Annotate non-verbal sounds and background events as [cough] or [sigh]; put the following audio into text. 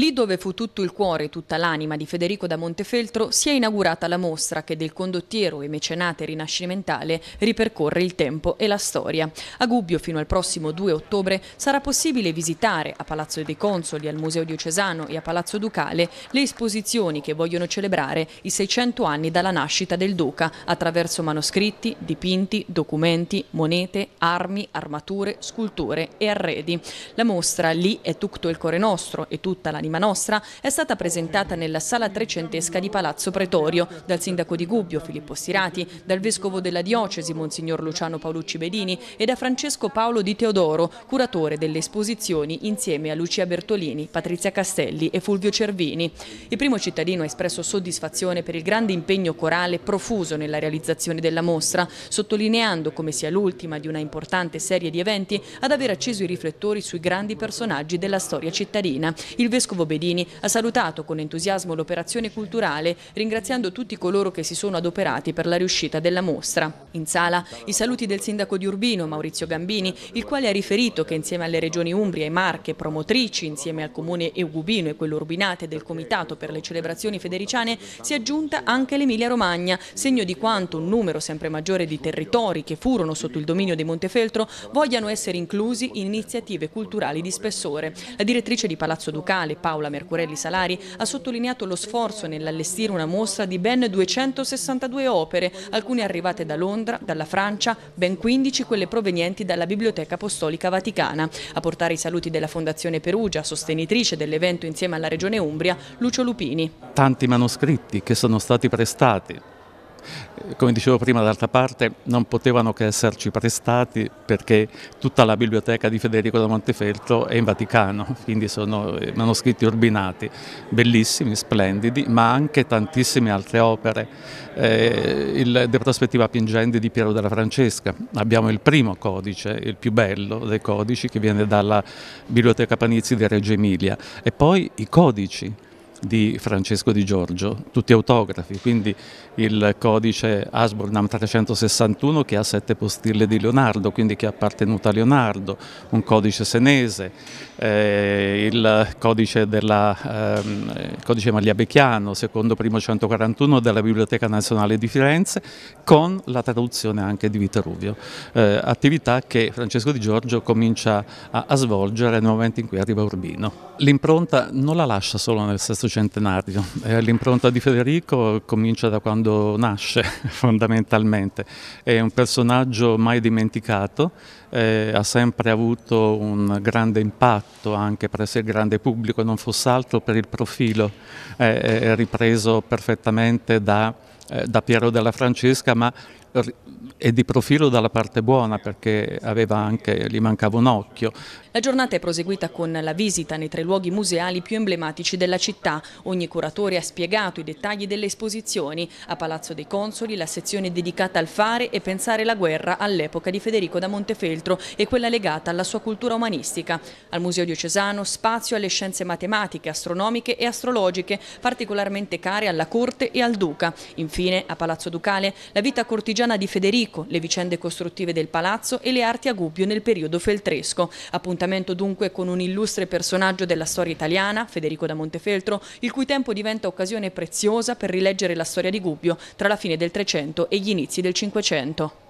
Lì dove fu tutto il cuore e tutta l'anima di Federico da Montefeltro si è inaugurata la mostra che del condottiero e mecenate rinascimentale ripercorre il tempo e la storia. A Gubbio fino al prossimo 2 ottobre sarà possibile visitare a Palazzo dei Consoli, al Museo Diocesano e a Palazzo Ducale le esposizioni che vogliono celebrare i 600 anni dalla nascita del Duca attraverso manoscritti, dipinti, documenti, monete, armi, armature, sculture e arredi. La mostra Lì è tutto il cuore nostro e tutta l'anima Anima Nostra è stata presentata nella sala trecentesca di Palazzo Pretorio dal sindaco di Gubbio Filippo Stirati, dal vescovo della diocesi Monsignor Luciano Paolucci Bedini e da Francesco Paolo Di Teodoro, curatore delle esposizioni insieme a Lucia Bertolini, Patrizia Castelli e Fulvio Cervini. Il primo cittadino ha espresso soddisfazione per il grande impegno corale profuso nella realizzazione della mostra, sottolineando come sia l'ultima di una importante serie di eventi ad aver acceso i riflettori sui grandi personaggi della storia cittadina. Il vescovo Vescovo Bedini ha salutato con entusiasmo l'operazione culturale, ringraziando tutti coloro che si sono adoperati per la riuscita della mostra. In sala i saluti del sindaco di Urbino, Maurizio Gambini, il quale ha riferito che insieme alle regioni Umbria e Marche, promotrici, insieme al comune Eugubino e quello Urbinate del Comitato per le celebrazioni federiciane, si è aggiunta anche l'Emilia Romagna, segno di quanto un numero sempre maggiore di territori che furono sotto il dominio di Montefeltro vogliano essere inclusi in iniziative culturali di spessore. La direttrice di Palazzo Ducale, Paola Mercurelli Salari ha sottolineato lo sforzo nell'allestire una mostra di ben 262 opere, alcune arrivate da Londra, dalla Francia, ben 15 quelle provenienti dalla Biblioteca Apostolica Vaticana. A portare i saluti della Fondazione Perugia, sostenitrice dell'evento insieme alla Regione Umbria, Lucio Lupini. Tanti manoscritti che sono stati prestati come dicevo prima, d'altra parte non potevano che esserci prestati perché tutta la biblioteca di Federico da Montefeltro è in Vaticano, [laughs] quindi sono eh, manoscritti urbinati, bellissimi, splendidi, ma anche tantissime altre opere. Eh, il De Prospettiva Pingendi di Piero della Francesca, abbiamo il primo codice, il più bello dei codici che viene dalla Biblioteca Panizzi di Reggio Emilia e poi i codici di Francesco Di Giorgio, tutti autografi, quindi il codice Asbornam 361 che ha sette postille di Leonardo, quindi che è appartenuto a Leonardo, un codice senese, eh, il codice, della, ehm, codice magliabecchiano, secondo primo 141 della Biblioteca Nazionale di Firenze, con la traduzione anche di Viteruvio, eh, attività che Francesco Di Giorgio comincia a, a svolgere nel momento in cui arriva Urbino. L'impronta non la lascia solo nel sesto centenario. [laughs] Eh, l'impronta di Federico comincia da quando nasce [laughs] fondamentalmente, è un personaggio mai dimenticato, eh, ha sempre avuto un grande impatto anche presso il grande pubblico, non fosse altro per il profilo eh, eh, ripreso perfettamente da, eh, da Piero della Francesca, ma e di profilo dalla parte buona perché aveva anche, gli mancava un occhio. La giornata è proseguita con la visita nei tre luoghi museali più emblematici della città. Ogni curatore ha spiegato i dettagli delle esposizioni. A Palazzo dei Consoli la sezione dedicata al fare e pensare la guerra all'epoca di Federico da Montefeltro e quella legata alla sua cultura umanistica. Al Museo Diocesano spazio alle scienze matematiche, astronomiche e astrologiche, particolarmente care alla corte e al duca. Infine a Palazzo Ducale la vita cortigiana di Federico Federico, le vicende costruttive del palazzo e le arti a Gubbio nel periodo feltresco. Appuntamento dunque con un illustre personaggio della storia italiana, Federico da Montefeltro, il cui tempo diventa occasione preziosa per rileggere la storia di Gubbio tra la fine del Trecento e gli inizi del Cinquecento.